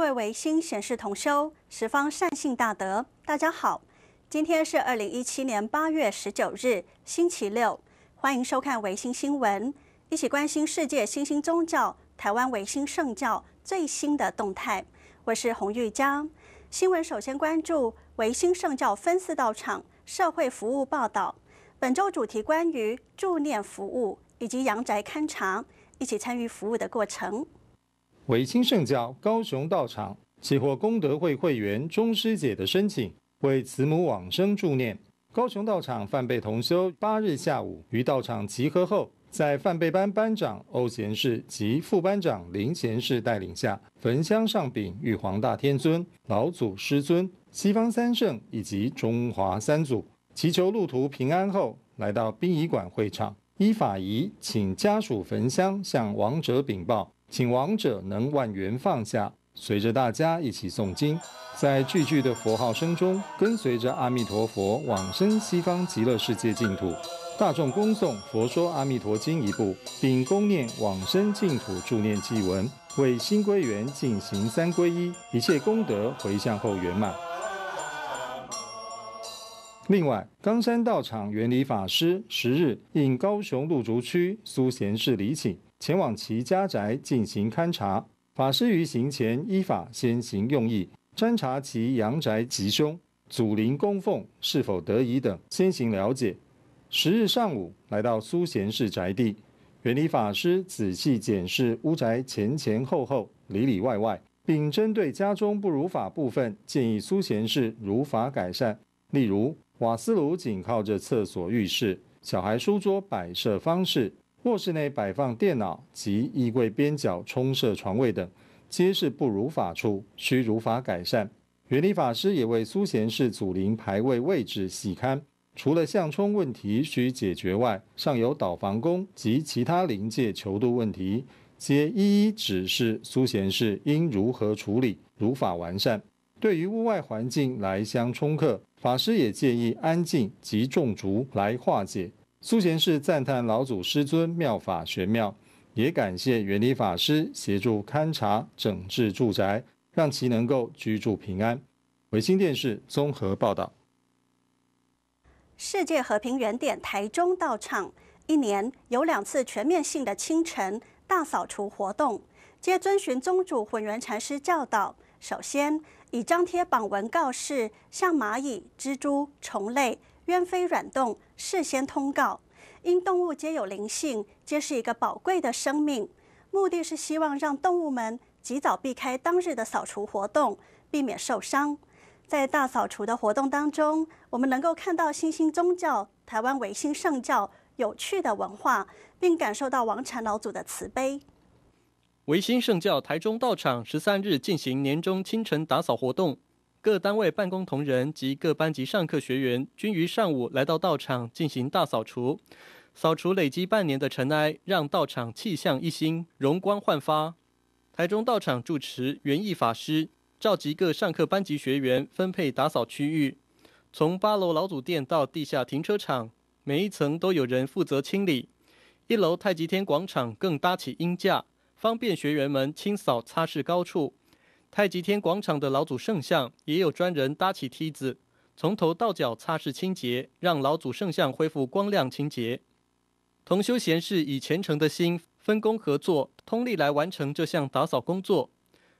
位维新显示同修十方善信大德，大家好，今天是二零一七年八月十九日，星期六，欢迎收看维新新闻，一起关心世界新兴宗教台湾维新圣教最新的动态。我是洪玉江。新闻首先关注维新圣教分四道场社会服务报道，本周主题关于助念服务以及阳宅勘察，一起参与服务的过程。回清圣教高雄道场，获功德会会员钟师姐的申请，为慈母往生助念。高雄道场范贝同修八日下午于道场集合后，在范贝班班长欧贤士及副班长林贤士带领下，焚香上禀玉皇大天尊、老祖师尊、西方三圣以及中华三祖，祈求路途平安。后来到殡仪馆会场，依法仪请家属焚香向亡者禀报。请亡者能万缘放下，随着大家一起诵经，在句句的佛号声中，跟随着阿弥陀佛往生西方极乐世界净土。大众恭诵《佛说阿弥陀经》一部，并恭念往生净土助念祭文，为新归元进行三皈依，一切功德回向后圆满。另外，冈山道场原理法师十日应高雄芦竹区苏贤士礼请。前往其家宅进行勘察，法师于行前依法先行用意，勘察其阳宅吉凶、祖灵供奉是否得宜等，先行了解。十日上午来到苏贤士宅地，远理法师仔细检视屋宅前前后后、里里外外，并针对家中不如法部分，建议苏贤士如法改善，例如瓦斯炉紧靠着厕所浴室、小孩书桌摆设方式。卧室内摆放电脑及衣柜边角冲射床位等，皆是不如法处，需如法改善。原理法师也为苏贤士祖灵排位位置细勘，除了相冲问题需解决外，尚有导房宫及其他临界求度问题，皆一一指示苏贤士应如何处理，如法完善。对于屋外环境来相冲克，法师也建议安静及种竹来化解。苏贤士赞叹老祖师尊妙法玄妙，也感谢原理法师协助勘察整治住宅，让其能够居住平安。维新电视综合报道。世界和平原点台中到场一年有两次全面性的清晨大扫除活动，皆遵循宗主混元禅师教导。首先以张贴榜文告示，向蚂蚁、蜘蛛、虫类。鸢飞软动，事先通告，因动物皆有灵性，皆是一个宝贵的生命，目的是希望让动物们及早避开当日的扫除活动，避免受伤。在大扫除的活动当中，我们能够看到新兴宗教台湾维新圣教有趣的文化，并感受到王禅老祖的慈悲。维新圣教台中道场十三日进行年终清晨打扫活动。各单位办公同仁及各班级上课学员均于上午来到道场进行大扫除，扫除累积半年的尘埃，让道场气象一新，容光焕发。台中道场住持园艺法师召集各上课班级学员，分配打扫区域，从八楼老祖殿到地下停车场，每一层都有人负责清理。一楼太极天广场更搭起鹰架，方便学员们清扫擦拭高处。太极天广场的老祖圣像也有专人搭起梯子，从头到脚擦拭清洁，让老祖圣像恢复光亮清洁。同修贤士以虔诚的心，分工合作，通力来完成这项打扫工作。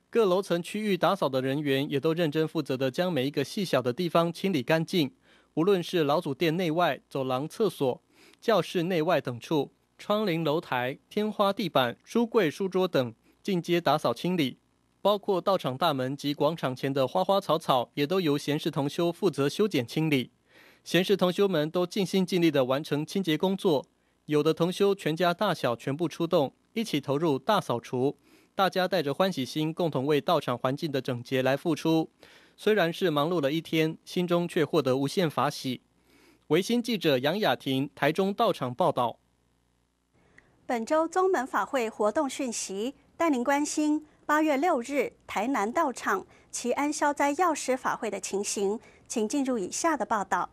各楼层区域打扫的人员也都认真负责地将每一个细小的地方清理干净。无论是老祖殿内外、走廊、厕所、教室内外等处，窗棂、楼台、天花、地板、书柜、书桌等，进阶打扫清理。包括道场大门及广场前的花花草草，也都由闲时同修负责修剪清理。闲时同修们都尽心尽力地完成清洁工作，有的同修全家大小全部出动，一起投入大扫除。大家带着欢喜心，共同为道场环境的整洁来付出。虽然是忙碌了一天，心中却获得无限法喜。维新记者杨雅婷，台中道场报道。本周宗门法会活动讯息，带您关心。八月六日，台南道场祈安消灾药师法会的情形，请进入以下的报道。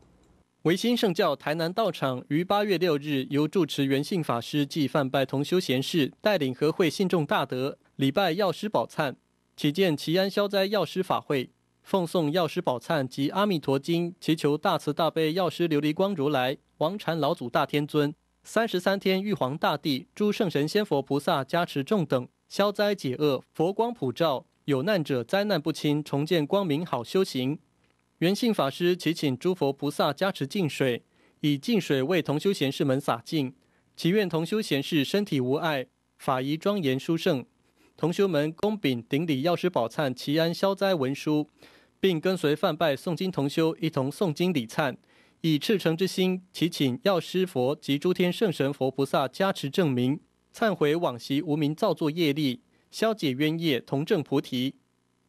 维新圣教台南道场于八月六日，由住持元信法师及范拜同修贤士带领和会信众大德礼拜药师宝忏，起见祈安消灾药师法会，奉送药师宝忏及阿弥陀经，祈求大慈大悲药师琉璃光如来、王禅老祖大天尊、三十三天玉皇大帝、诸圣神仙佛菩萨加持众等。消灾解厄，佛光普照，有难者灾难不侵，重见光明，好修行。圆信法师祈请诸佛菩萨加持净水，以净水为同修贤士们洒净，祈愿同修贤士身体无碍，法仪庄严殊胜。同修们供禀顶礼药师宝忏祈安消灾文书，并跟随范拜诵经同修一同诵经礼忏，以赤诚之心祈请药师佛及诸天圣神佛菩萨加持证明。忏悔往昔无名造作业力，消解冤业，同证菩提。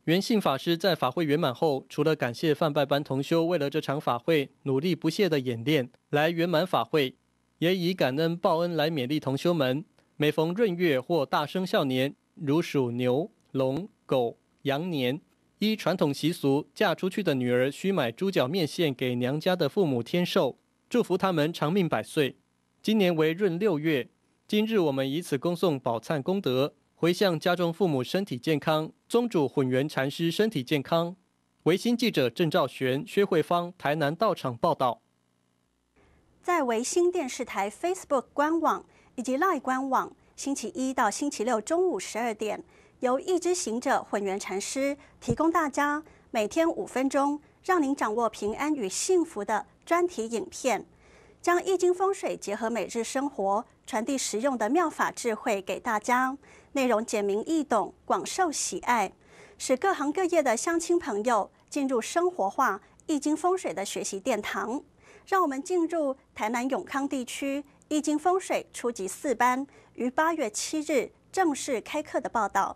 原信法师在法会圆满后，除了感谢范拜班同修为了这场法会努力不懈的演练来圆满法会，也以感恩报恩来勉励同修们。每逢闰月或大生肖年，如属牛、龙、狗、羊年，依传统习俗，嫁出去的女儿需买猪脚面线给娘家的父母添寿，祝福他们长命百岁。今年为闰六月。今日我们以此恭送宝灿功德，回向家中父母身体健康，宗主混元禅师身体健康。维新记者郑兆玄、薛慧芳，台南到场报道。在维新电视台 Facebook 官网以及 l i v e 官网，星期一到星期六中午十二点，由一知行者混元禅师提供大家每天五分钟，让您掌握平安与幸福的专题影片。将易经风水结合每日生活，传递实用的妙法智慧给大家，内容简明易懂，广受喜爱，使各行各业的乡亲朋友进入生活化易经风水的学习殿堂。让我们进入台南永康地区易经风水初级四班于八月七日正式开课的报道。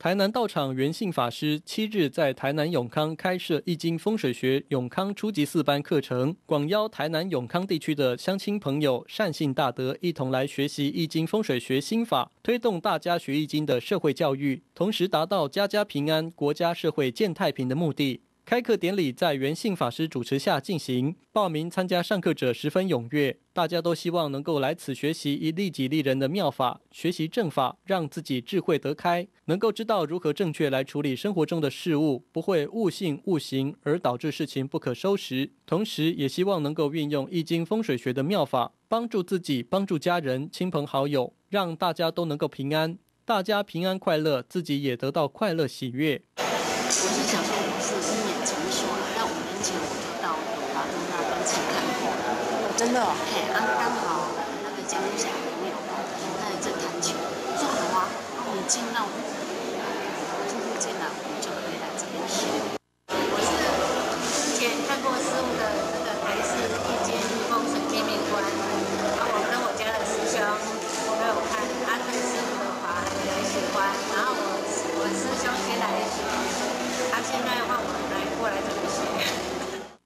台南道场元信法师七日在台南永康开设《易经风水学》永康初级四班课程，广邀台南永康地区的乡亲朋友善信大德一同来学习《易经风水学》心法，推动大家学《易经》的社会教育，同时达到家家平安、国家社会见太平的目的。开课典礼在原信法师主持下进行，报名参加上课者十分踊跃，大家都希望能够来此学习一利己利人的妙法，学习正法，让自己智慧得开，能够知道如何正确来处理生活中的事物，不会误信误行而导致事情不可收拾。同时，也希望能够运用易经风水学的妙法，帮助自己，帮助家人、亲朋好友，让大家都能够平安，大家平安快乐，自己也得到快乐喜悦。嘿，啊刚好那个姜小朋友，他也在弹琴，说好啊，你进来，进来，我们就可以来这边学。我是之前看过师傅的那个台式一间风水店面观。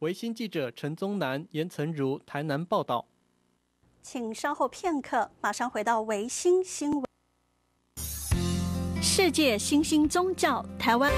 维新记者陈宗南、严曾如台南报道，请稍后片刻，马上回到维新新闻。世界新兴宗教，台湾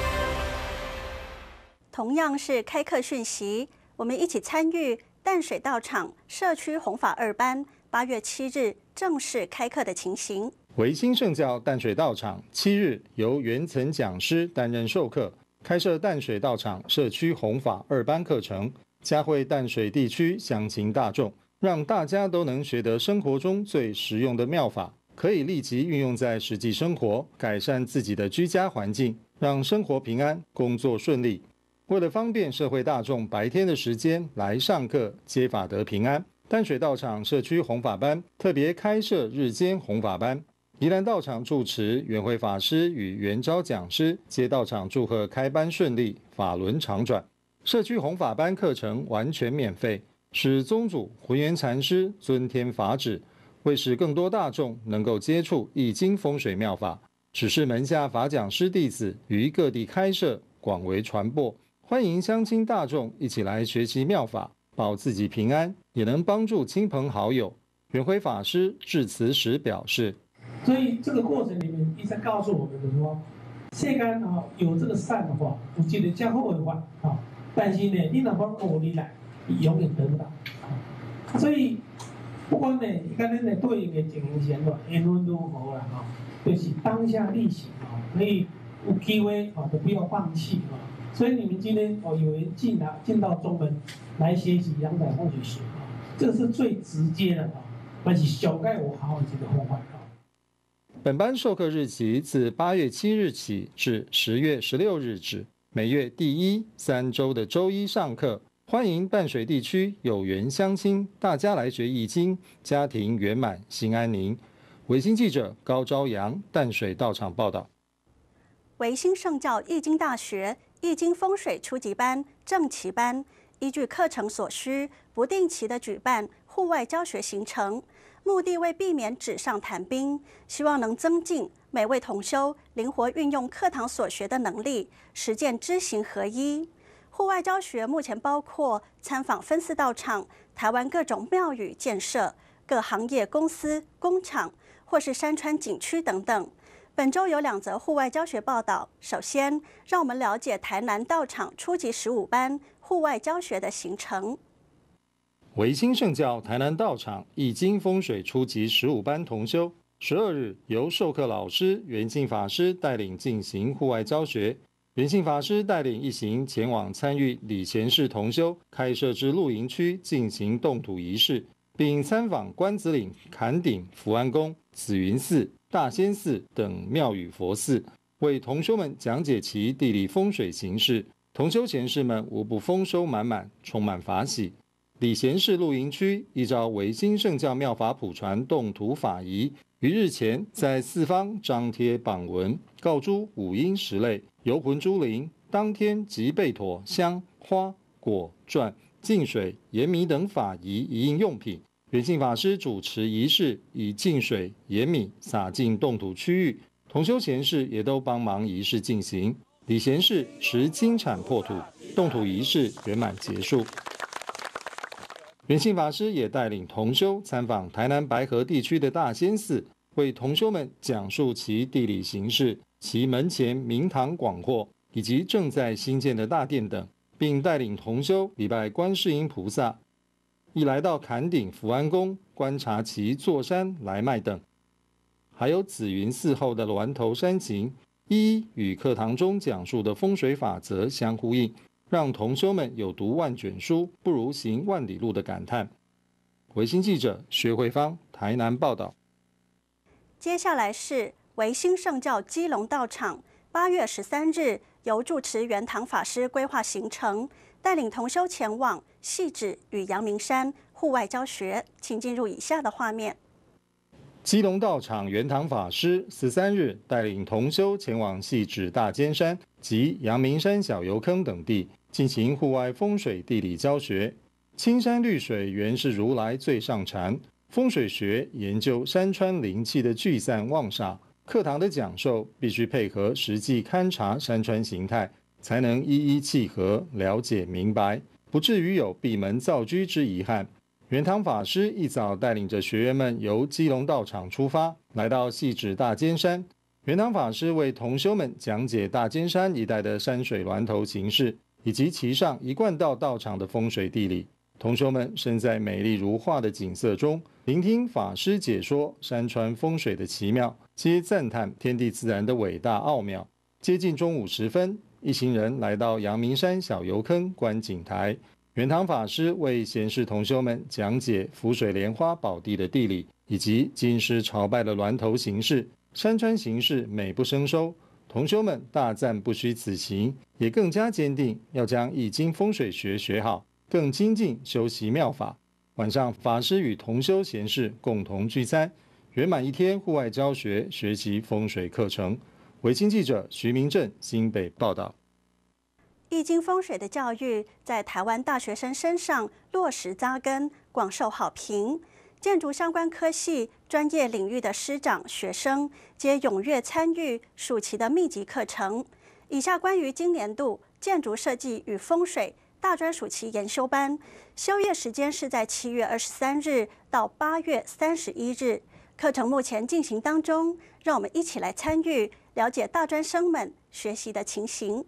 同样是开课讯息，我们一起参与淡水道场社区弘法二班八月七日正式开课的情形。维新圣教淡水道场七日由原层讲师担任授课。开设淡水道场社区弘法二班课程，嘉惠淡水地区乡亲大众，让大家都能学得生活中最实用的妙法，可以立即运用在实际生活，改善自己的居家环境，让生活平安，工作顺利。为了方便社会大众白天的时间来上课，接法得平安，淡水道场社区弘法班特别开设日间弘法班。宜兰道场住持元慧法师与元昭讲师皆到场祝贺开班顺利，法轮常转。社区弘法班课程完全免费，使宗主浑元禅师尊天法旨，为使更多大众能够接触易经风水妙法，只是门下法讲师弟子于各地开设，广为传播。欢迎乡亲大众一起来学习妙法，保自己平安，也能帮助亲朋好友。元辉法师致辞时表示。所以这个过程里面，医生告诉我们的说，世间啊，有这个善的话，不记得加厚的患啊，但是呢，你哪怕努力来，你永远得不到啊。所以，不管呢，个恁的对应的情形如何，无论如何啦，啊，就是当下力行啊，可以有机会啊，都不要放弃啊。所以你们今天哦，有人进来进到中门来学习阳宅风水学啊，这个是最直接的啊，而且小盖我好好个方法患。本班授课日期自八月七日起至十月十六日止，每月第一、三周的周一上课。欢迎淡水地区有缘乡亲，大家来学易经，家庭圆满，心安宁。维新记者高朝阳淡水到场报道。维新圣教易经大学易经风水初级班正奇班，依据课程所需，不定期的举办户外教学行程。目的为避免纸上谈兵，希望能增进每位同修灵活运用课堂所学的能力，实践知行合一。户外教学目前包括参访分寺道场、台湾各种庙宇建设、各行业公司工厂或是山川景区等等。本周有两则户外教学报道，首先让我们了解台南道场初级十五班户外教学的行程。维新圣教台南道场易经风水初级十五班同修，十二日由授课老师元信法师带领进行户外教学。元信法师带领一行前往参与礼贤士同修开设之露营区进行动土仪式，并参访关子岭、坎顶、福安宫、紫云寺、大仙寺等庙宇佛寺，为同修们讲解其地理风水形势。同修前世们无不丰收满满，充满法喜。李贤寺露营区一照维新圣教妙法普传动土法仪，于日前在四方张贴榜文告诸五阴十类游魂诸灵，当天即备妥香花果馔净水盐米等法仪一应用品。圆信法师主持仪式，以净水盐米撒进动土区域，同修贤士也都帮忙仪式进行。李贤士持金铲破土，动土仪式圆满结束。元信法师也带领同修参访台南白河地区的大仙寺，为同修们讲述其地理形势、其门前明堂广阔以及正在新建的大殿等，并带领同修礼拜观世音菩萨。一来到坎顶福安宫，观察其坐山来脉等，还有紫云寺后的峦头山形，一一与课堂中讲述的风水法则相呼应。让同修们有“读万卷书，不如行万里路”的感叹。维新记者薛慧芳台南报道。接下来是维新圣教基隆道场八月十三日由住持圆堂法师规划行程，带领同修前往细指与阳明山户外教学，请进入以下的画面。基隆道场圆堂法师十三日带领同修前往细指大尖山。及阳明山小油坑等地进行户外风水地理教学。青山绿水原是如来最上禅，风水学研究山川灵气的聚散旺煞。课堂的讲授必须配合实际勘察山川形态，才能一一契合，了解明白，不至于有闭门造车之遗憾。元堂法师一早带领着学员们由基隆道场出发，来到细指大尖山。元唐法师为同修们讲解大尖山一带的山水峦头形势，以及其上一贯道道场的风水地理。同修们身在美丽如画的景色中，聆听法师解说山川风水的奇妙，皆赞叹天地自然的伟大奥妙。接近中午时分，一行人来到阳明山小油坑观景台。元唐法师为闲适同修们讲解浮水莲花宝地的地理，以及金狮朝拜的峦头形式，山川形势美不胜收，同修们大赞不虚此行，也更加坚定要将易经风水学学好，更精进修习妙法。晚上，法师与同修贤士共同聚餐，圆满一天户外教学学习风水课程。维新记者徐明正新北报道。易经风水的教育在台湾大学生身上落实扎根，广受好评。建筑相关科系专业领域的师长、学生皆踊跃参与暑期的密集课程。以下关于今年度建筑设计与风水大专暑期研修班，修业时间是在七月二十三日到八月三十一日，课程目前进行当中，让我们一起来参与，了解大专生们学习的情形。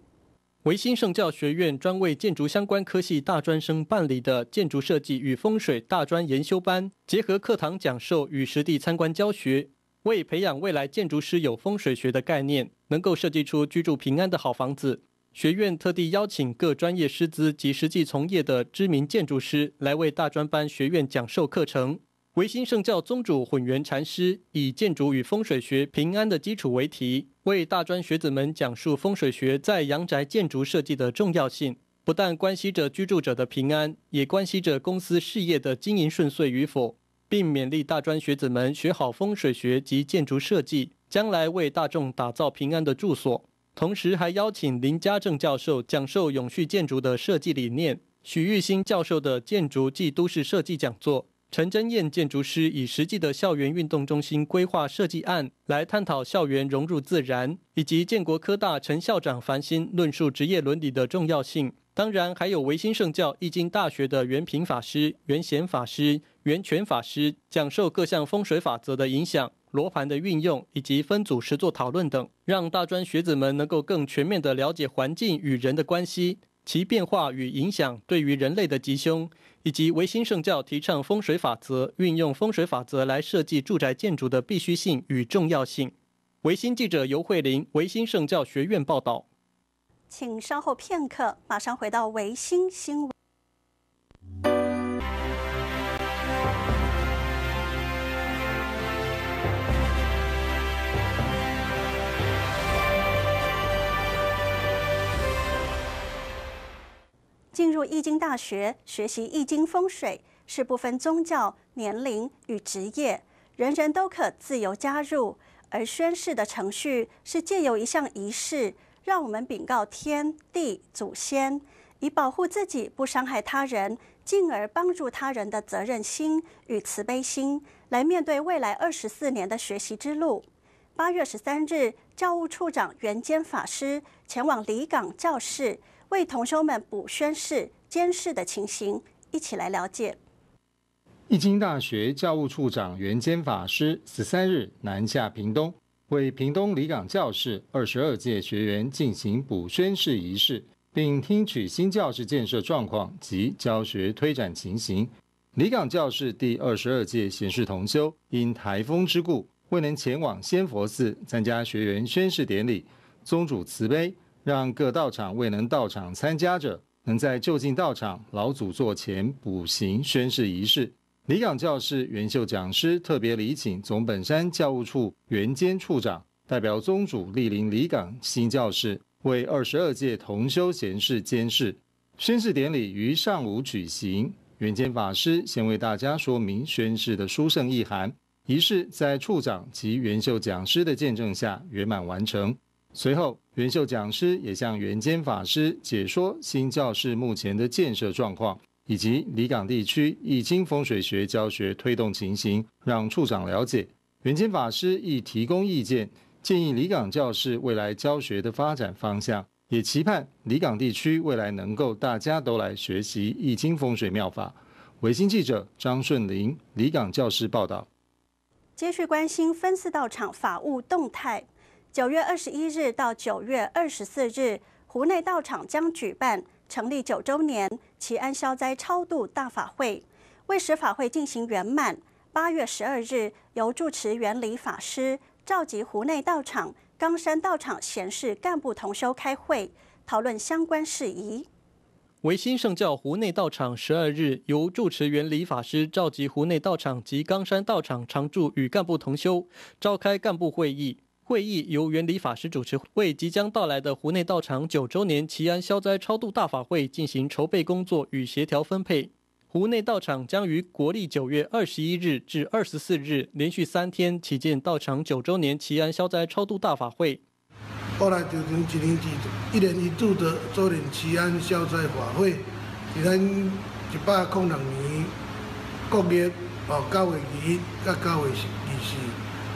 维新圣教学院专为建筑相关科系大专生办理的建筑设计与风水大专研修班，结合课堂讲授与实地参观教学，为培养未来建筑师有风水学的概念，能够设计出居住平安的好房子。学院特地邀请各专业师资及实际从业的知名建筑师来为大专班学院讲授课程。唯心圣教宗主混元禅师以“建筑与风水学平安的基础”为题，为大专学子们讲述风水学在阳宅建筑设计的重要性，不但关系着居住者的平安，也关系着公司事业的经营顺遂与否，并勉励大专学子们学好风水学及建筑设计，将来为大众打造平安的住所。同时还邀请林家正教授讲授永续建筑的设计理念，许玉兴教授的建筑暨都市设计讲座。陈真燕建筑师以实际的校园运动中心规划设计案来探讨校园融入自然，以及建国科大陈校长繁新论述职业伦理的重要性。当然，还有维新圣教易经大学的元平法师、元贤法师、元泉法师讲授各项风水法则的影响、罗盘的运用，以及分组实作讨论等，让大专学子们能够更全面地了解环境与人的关系、其变化与影响对于人类的吉凶。以及维新圣教提倡风水法则，运用风水法则来设计住宅建筑的必须性与重要性。维新记者尤慧玲，维新圣教学院报道。请稍后片刻，马上回到维新新闻。入易经大学学习易经风水是不分宗教、年龄与职业，人人都可自由加入。而宣誓的程序是借由一项仪式，让我们禀告天地祖先，以保护自己不伤害他人，进而帮助他人的责任心与慈悲心，来面对未来二十四年的学习之路。八月十三日，教务处长袁坚法师前往离港教室。为同修们补宣誓、监誓的情形，一起来了解。易经大学教务处长袁坚法师十三日南下屏东，为屏东离港教室二十二届学员进行补宣誓仪式，并听取新教室建设状况及教学推展情形。离港教室第二十二届显示同修因台风之故，未能前往仙佛寺参加学员宣誓典礼，宗主慈悲。让各道场未能到场参加者，能在就近道场老祖座前补行宣誓仪式。离港教士元秀讲师特别礼请总本山教务处元监处长代表宗主莅临离港新教士，为二十二届同修贤士监誓。宣誓典礼于上午举行，元监法师先为大家说明宣誓的书圣意涵。仪式在处长及元秀讲师的见证下圆满完成。随后，元秀讲师也向元坚法师解说新教室目前的建设状况，以及离港地区易经风水学教学推动情形，让处长了解。元坚法师亦提供意见，建议离港教师未来教学的发展方向，也期盼离港地区未来能够大家都来学习易经风水妙法。维新记者张顺林离港教室报道。接续关心分四道场法务动态。九月二十一日到九月二十四日，湖内道场将举办成立九周年祈安消灾超度大法会。为使法会进行圆满，八月十二日由住持原理法师召集湖内道场、冈山道场贤士干部同修开会，讨论相关事宜。维新圣教湖内道场十二日由住持原理法师召集湖内道场及冈山道场常住与干部同修召开干部会议。会议由原理法师主持，为即将到来的湖内道场九周年祈安消灾超度大法会进行筹备工作与协调分配。湖内道场将于国历九月二十一日至二十四日连续三天起建道场九周年祈安消灾超度大法会。我来举行一年一一年一度的周年祈安消灾法会，是咱一百零六年国历哦教会年甲教会年时。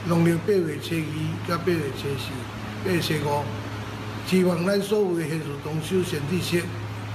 农历八月七日、甲八月七日、八月初五，希望咱所有的信徒同修先知识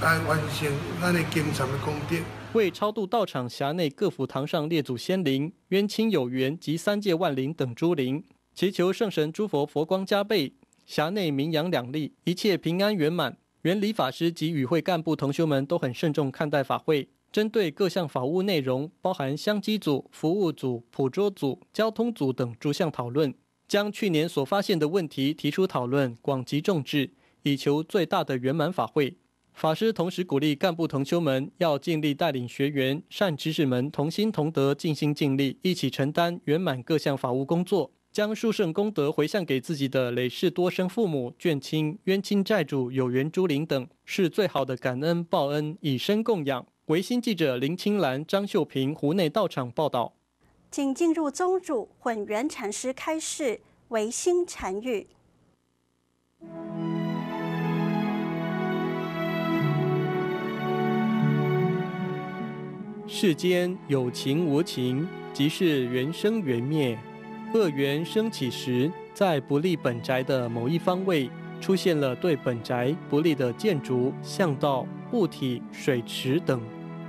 来完成咱的经常的功德。为超度道场辖内各府堂上列祖先灵、冤亲有缘及三界万灵等诸灵，祈求圣神诸佛佛光加倍，辖内名扬两利，一切平安圆满。原理法师及与会干部、同修们都很慎重看待法会。针对各项法务内容，包含相机组、服务组、捕捉组、交通组等逐项讨论，将去年所发现的问题提出讨论，广集众志，以求最大的圆满法会。法师同时鼓励干部同修们要尽力带领学员、善知识们同心同德、尽心尽力，一起承担圆满各项法务工作，将殊胜功德回向给自己的累世多生父母、眷亲、冤亲债主、有缘诸灵等，是最好的感恩报恩，以身供养。维新记者林青兰、张秀平，湖内到场报道。请进入宗主混元禅师开示维新禅语。世间有情无情，即是缘生缘灭。恶缘升起时，在不利本宅的某一方位，出现了对本宅不利的建筑、巷道、物体、水池等。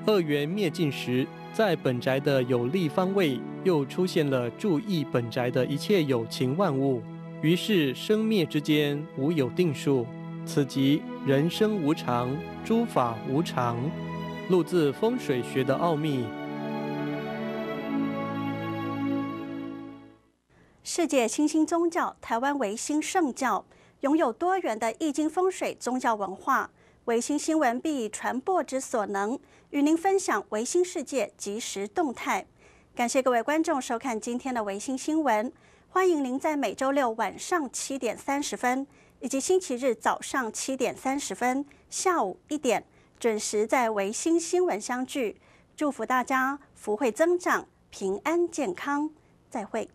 二元灭尽时，在本宅的有利方位，又出现了注意本宅的一切有情万物。于是生灭之间无有定数，此即人生无常，诸法无常。录自风水学的奥秘。世界新兴宗教，台湾维新圣教，拥有多元的易经风水宗教文化。维新新闻必以传播之所能，与您分享维新世界即时动态。感谢各位观众收看今天的维新新闻，欢迎您在每周六晚上七点三十分，以及星期日早上七点三十分、下午一点准时在维新新闻相聚。祝福大家福慧增长，平安健康，再会。